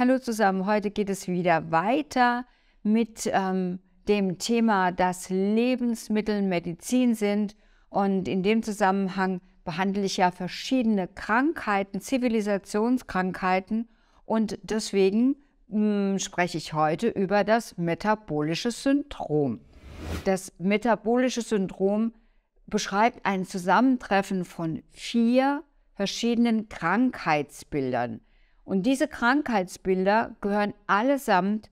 Hallo zusammen, heute geht es wieder weiter mit ähm, dem Thema, dass Lebensmittel Medizin sind. Und in dem Zusammenhang behandle ich ja verschiedene Krankheiten, Zivilisationskrankheiten. Und deswegen mh, hm, spreche ich heute über das metabolische Syndrom. Das metabolische Syndrom beschreibt ein Zusammentreffen von vier verschiedenen Krankheitsbildern. Und diese Krankheitsbilder gehören allesamt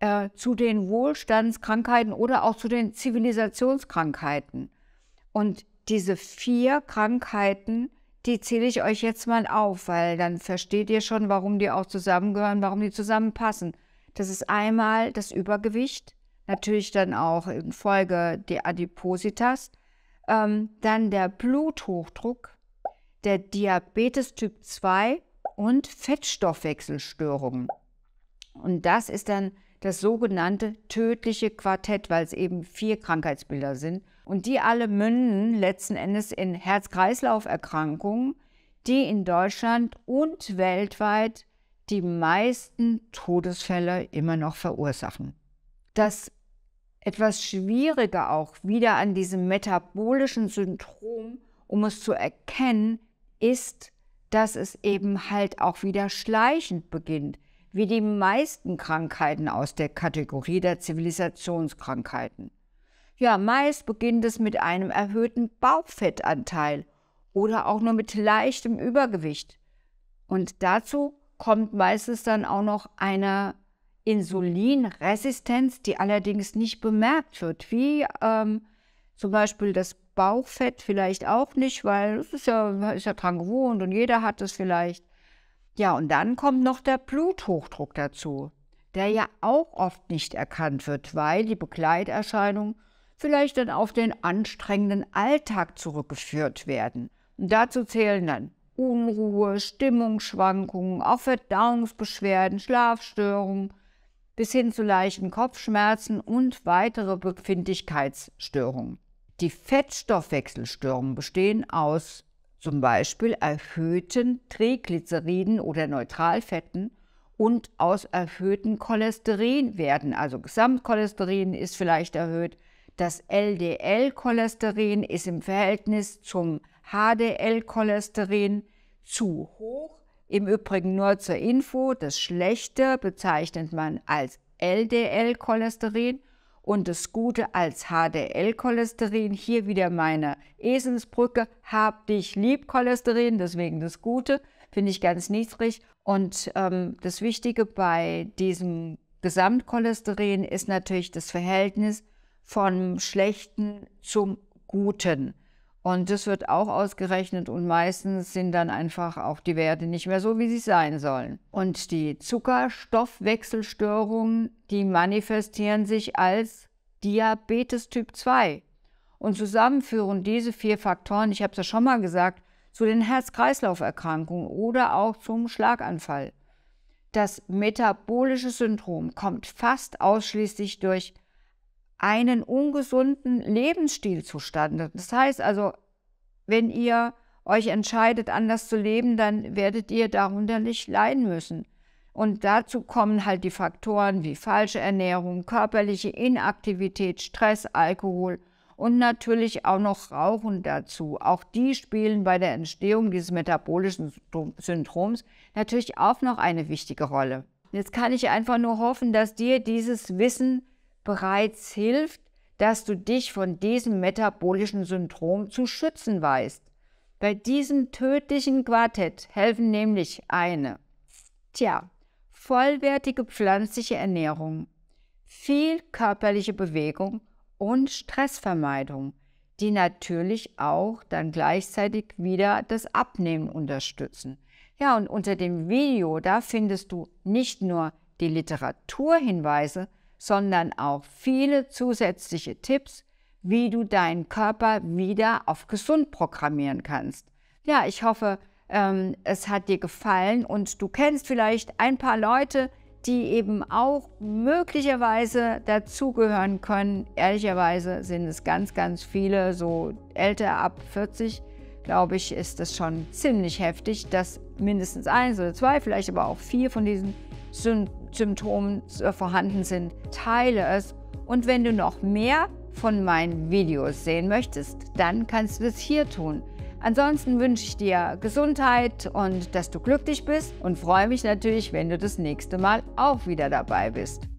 äh, zu den Wohlstandskrankheiten oder auch zu den Zivilisationskrankheiten. Und diese vier Krankheiten, die zähle ich euch jetzt mal auf, weil dann versteht ihr schon, warum die auch zusammengehören, warum die zusammenpassen. Das ist einmal das Übergewicht, natürlich dann auch in Folge die Adipositas, ähm, dann der Bluthochdruck, der Diabetes Typ 2, und Fettstoffwechselstörungen. Und das ist dann das sogenannte tödliche Quartett, weil es eben vier Krankheitsbilder sind. Und die alle münden letzten Endes in Herz-Kreislauf-Erkrankungen, die in Deutschland und weltweit die meisten Todesfälle immer noch verursachen. Das etwas schwieriger auch wieder an diesem metabolischen Syndrom, um es zu erkennen, ist dass es eben halt auch wieder schleichend beginnt, wie die meisten Krankheiten aus der Kategorie der Zivilisationskrankheiten. Ja, meist beginnt es mit einem erhöhten Bauchfettanteil oder auch nur mit leichtem Übergewicht. Und dazu kommt meistens dann auch noch eine Insulinresistenz, die allerdings nicht bemerkt wird, wie ähm, zum Beispiel das Bauchfett vielleicht auch nicht, weil es ist ja, ist ja dran gewohnt und jeder hat es vielleicht. Ja, und dann kommt noch der Bluthochdruck dazu, der ja auch oft nicht erkannt wird, weil die Begleiterscheinungen vielleicht dann auf den anstrengenden Alltag zurückgeführt werden. Und dazu zählen dann Unruhe, Stimmungsschwankungen, auch Verdauungsbeschwerden, Schlafstörungen bis hin zu leichten Kopfschmerzen und weitere Befindlichkeitsstörungen. Die Fettstoffwechselstörungen bestehen aus zum Beispiel erhöhten Triglyceriden oder Neutralfetten und aus erhöhten Cholesterinwerten. Also Gesamtcholesterin ist vielleicht erhöht. Das LDL-Cholesterin ist im Verhältnis zum HDL-Cholesterin zu hoch. Im Übrigen nur zur Info, das Schlechte bezeichnet man als LDL-Cholesterin und das gute als HDL-Cholesterin. Hier wieder meine Eselsbrücke. Hab dich lieb, Cholesterin, deswegen das Gute. Finde ich ganz niedrig. Und ähm, das Wichtige bei diesem Gesamtcholesterin ist natürlich das Verhältnis vom Schlechten zum Guten. Und das wird auch ausgerechnet und meistens sind dann einfach auch die Werte nicht mehr so, wie sie sein sollen. Und die Zuckerstoffwechselstörungen, die manifestieren sich als Diabetes Typ 2. Und zusammen führen diese vier Faktoren, ich habe es ja schon mal gesagt, zu den Herz-Kreislauf-Erkrankungen oder auch zum Schlaganfall. Das metabolische Syndrom kommt fast ausschließlich durch einen ungesunden Lebensstil zustande. Das heißt also, wenn ihr euch entscheidet, anders zu leben, dann werdet ihr darunter nicht leiden müssen. Und dazu kommen halt die Faktoren wie falsche Ernährung, körperliche Inaktivität, Stress, Alkohol und natürlich auch noch Rauchen dazu. Auch die spielen bei der Entstehung dieses metabolischen Syndroms natürlich auch noch eine wichtige Rolle. Jetzt kann ich einfach nur hoffen, dass dir dieses Wissen bereits hilft, dass du dich von diesem metabolischen Syndrom zu schützen weißt. Bei diesem tödlichen Quartett helfen nämlich eine, tja, vollwertige pflanzliche Ernährung, viel körperliche Bewegung und Stressvermeidung, die natürlich auch dann gleichzeitig wieder das Abnehmen unterstützen. Ja, und unter dem Video, da findest du nicht nur die Literaturhinweise, sondern auch viele zusätzliche Tipps, wie du deinen Körper wieder auf gesund programmieren kannst. Ja, ich hoffe, ähm, es hat dir gefallen und du kennst vielleicht ein paar Leute, die eben auch möglicherweise dazugehören können. Ehrlicherweise sind es ganz, ganz viele, so älter ab 40, glaube ich, ist das schon ziemlich heftig, dass mindestens eins oder zwei, vielleicht aber auch vier von diesen Symptomen äh, vorhanden sind, teile es. Und wenn du noch mehr von meinen Videos sehen möchtest, dann kannst du es hier tun. Ansonsten wünsche ich dir Gesundheit und dass du glücklich bist und freue mich natürlich, wenn du das nächste Mal auch wieder dabei bist.